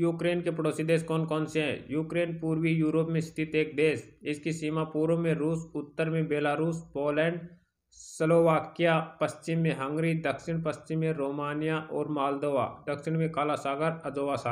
Ukraine के पड़ोसी देश कौन कौन से हैं यूक्रेन पूर्वी यूरोप में स्थित एक देश इसकी सीमा पूर्व में रूस उत्तर में बेलारूस पोलैंड स्लोवाकिया पश्चिम में हंगरी दक्षिण पश्चिम में रोमानिया और मालदोवा दक्षिण में काला सागर अजोवा सागर